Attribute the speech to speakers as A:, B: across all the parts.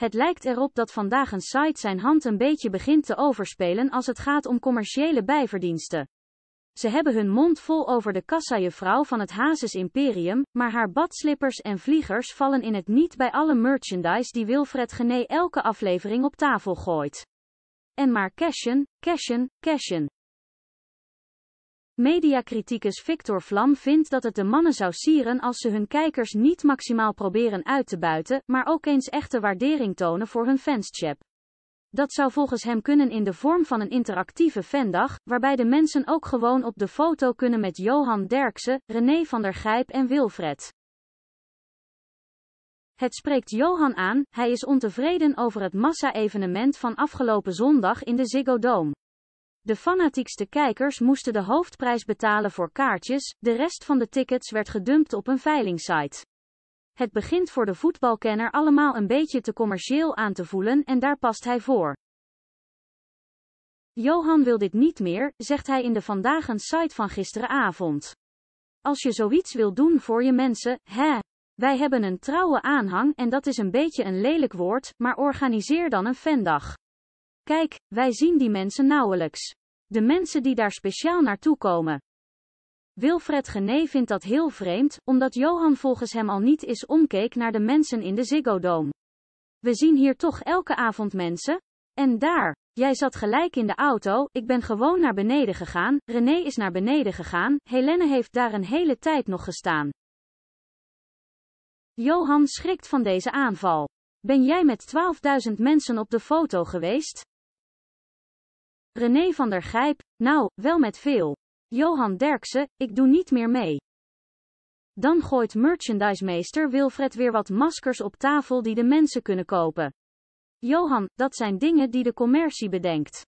A: Het lijkt erop dat vandaag een site zijn hand een beetje begint te overspelen als het gaat om commerciële bijverdiensten. Ze hebben hun mond vol over de kassajuffrouw van het Hazes Imperium, maar haar badslippers en vliegers vallen in het niet bij alle merchandise die Wilfred Gené elke aflevering op tafel gooit. En maar cashen, cashen, cashen. Mediacriticus Victor Vlam vindt dat het de mannen zou sieren als ze hun kijkers niet maximaal proberen uit te buiten, maar ook eens echte waardering tonen voor hun fanschap. Dat zou volgens hem kunnen in de vorm van een interactieve fandag, waarbij de mensen ook gewoon op de foto kunnen met Johan Derksen, René van der Gijp en Wilfred. Het spreekt Johan aan, hij is ontevreden over het massa-evenement van afgelopen zondag in de Ziggo Dome. De fanatiekste kijkers moesten de hoofdprijs betalen voor kaartjes, de rest van de tickets werd gedumpt op een veilingsite. Het begint voor de voetbalkenner allemaal een beetje te commercieel aan te voelen en daar past hij voor. Johan wil dit niet meer, zegt hij in de Vandaag een site van gisteravond. Als je zoiets wil doen voor je mensen, hè? Wij hebben een trouwe aanhang en dat is een beetje een lelijk woord, maar organiseer dan een fandag. Kijk, wij zien die mensen nauwelijks. De mensen die daar speciaal naartoe komen. Wilfred Gené vindt dat heel vreemd, omdat Johan volgens hem al niet is omkeek naar de mensen in de Ziggo Dome. We zien hier toch elke avond mensen? En daar. Jij zat gelijk in de auto, ik ben gewoon naar beneden gegaan, René is naar beneden gegaan, Helene heeft daar een hele tijd nog gestaan. Johan schrikt van deze aanval. Ben jij met 12.000 mensen op de foto geweest? René van der Gijp, nou, wel met veel. Johan Derksen, ik doe niet meer mee. Dan gooit merchandisemeester Wilfred weer wat maskers op tafel die de mensen kunnen kopen. Johan, dat zijn dingen die de commercie bedenkt.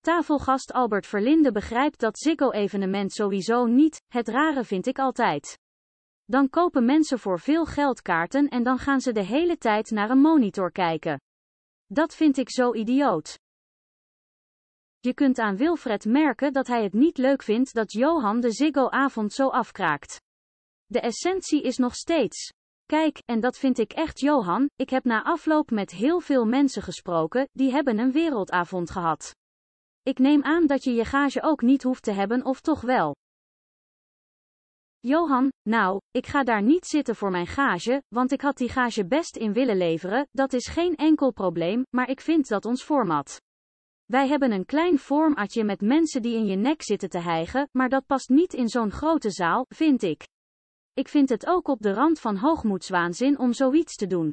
A: Tafelgast Albert Verlinde begrijpt dat Ziggo-evenement sowieso niet, het rare vind ik altijd. Dan kopen mensen voor veel geld kaarten en dan gaan ze de hele tijd naar een monitor kijken. Dat vind ik zo idioot. Je kunt aan Wilfred merken dat hij het niet leuk vindt dat Johan de Ziggo-avond zo afkraakt. De essentie is nog steeds. Kijk, en dat vind ik echt Johan, ik heb na afloop met heel veel mensen gesproken, die hebben een wereldavond gehad. Ik neem aan dat je je gage ook niet hoeft te hebben of toch wel. Johan, nou, ik ga daar niet zitten voor mijn gage, want ik had die gage best in willen leveren, dat is geen enkel probleem, maar ik vind dat ons format. Wij hebben een klein vormatje met mensen die in je nek zitten te hijgen, maar dat past niet in zo'n grote zaal, vind ik. Ik vind het ook op de rand van hoogmoedswaanzin om zoiets te doen.